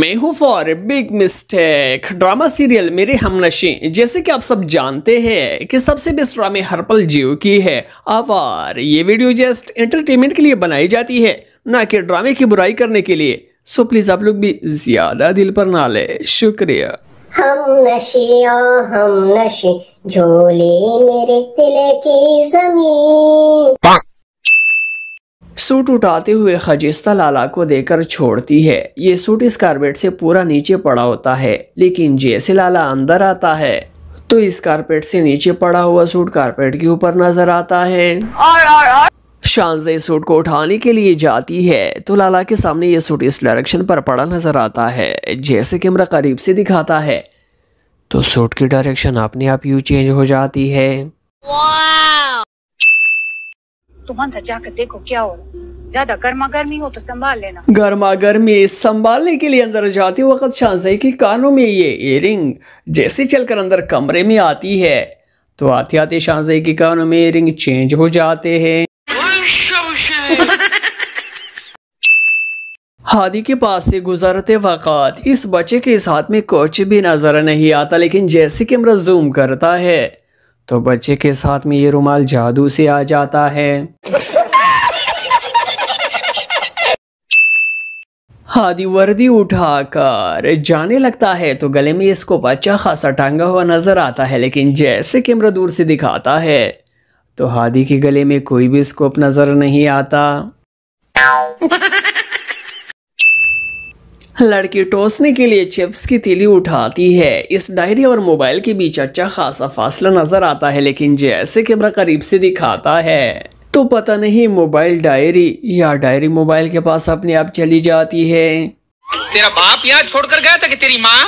मैं हूँ for big mistake drama serial मेरे हम हमनशी जैसे कि आप सब जानते हैं कि सबसे बेस्ट ड्रामे हरपल जीव की है आवार ये वीडियो जस्ट एंटरटेनमेंट के लिए बनाई जाती है ना कि ड्रामे की बुराई करने के लिए सो प्लीज आप लोग भी ज्यादा दिल पर ना ले शुक्रिया हम नशे ओ हम नशे झोले मेरे दिल की जमीन सूट उठाते हुए खजिस्ता लाला को देकर छोड़ती है ये सूट इस कारपेट से पूरा नीचे पड़ा होता है लेकिन जैसे लाला अंदर आता है तो इस कारपेट से नीचे पड़ा हुआ सूट कारपेट के ऊपर नजर आता है शान से और। शानजे सूट को उठाने के लिए जाती है तो लाला के सामने ये सूट इस डायरेक्शन पर पड़ा नजर आता है जैसे कैमरा करीब से दिखाता है तो सूट की डायरेक्शन अपने आप यू चेंज हो जाती है तुम अंदर जाकर देखो क्या हो रहा ज्यादा गर्मा गर्मी हो तो संभाल लेना गर्मा गर्मी संभालने के लिए अंदर जाते वक्त शाहजई के कानों में ये इयरिंग जैसे चलकर अंदर कमरे में आती है तो आते आते शाहजई के कानों में इयरिंग चेंज हो जाते हैं हादी के पास से गुजरते वक़्त इस बच्चे के इस हाथ में कुछ भी नज़र नहीं आता लेकिन जैसे कैमरा जूम करता है तो बच्चे के साथ में ये रुमाल जादू से आ जाता है हादी वर्दी उठाकर जाने लगता है तो गले में इसको अच्छा खासा टांगा हुआ नजर आता है लेकिन जैसे कैमरा दूर से दिखाता है तो हादी के गले में कोई भी स्कोप नजर नहीं आता लड़की टोसने के लिए चिप्स की तीली उठाती है इस डायरी और मोबाइल के बीच अच्छा खासा फासला नजर आता है लेकिन जैसे कैमरा करीब से दिखाता है तो पता नहीं मोबाइल डायरी या डायरी मोबाइल के पास अपने आप चली जाती है तेरा बाप यहाँ छोड़कर गया था कि तेरी माँ